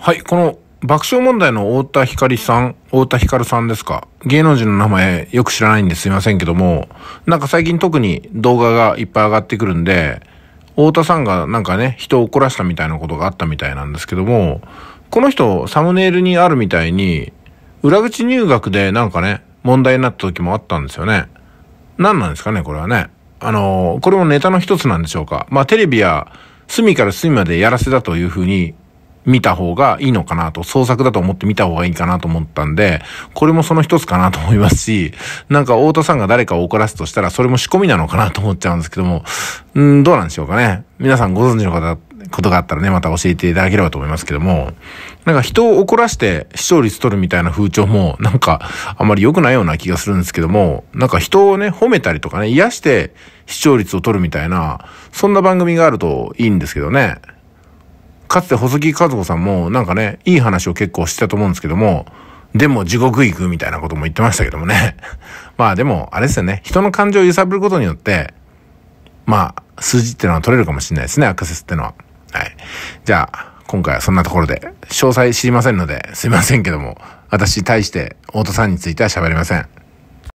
はい、この爆笑問題の太田光さん、太田光さんですか芸能人の名前よく知らないんですいませんけども、なんか最近特に動画がいっぱい上がってくるんで、太田さんがなんかね、人を怒らしたみたいなことがあったみたいなんですけども、この人、サムネイルにあるみたいに、裏口入学でなんかね、問題になった時もあったんですよね。何なんですかね、これはね。あのー、これもネタの一つなんでしょうか。まあ、テレビや隅から隅までやらせだというふうに見た方がいいのかなと、創作だと思って見た方がいいかなと思ったんで、これもその一つかなと思いますし、なんか太田さんが誰かを怒らすとしたら、それも仕込みなのかなと思っちゃうんですけども、うん、どうなんでしょうかね。皆さんご存知の方、ことがあったらね、また教えていただければと思いますけども、なんか人を怒らして視聴率取るみたいな風潮も、なんかあんまり良くないような気がするんですけども、なんか人をね、褒めたりとかね、癒して視聴率を取るみたいな、そんな番組があるといいんですけどね。かつて細木和子さんもなんかね、いい話を結構してたと思うんですけども、でも地獄行くみたいなことも言ってましたけどもね。まあでも、あれですよね。人の感情を揺さぶることによって、まあ、数字ってのは取れるかもしれないですね、アクセスってのは。はい。じゃあ、今回はそんなところで、詳細知りませんので、すいませんけども、私対して、太田さんについては喋りません。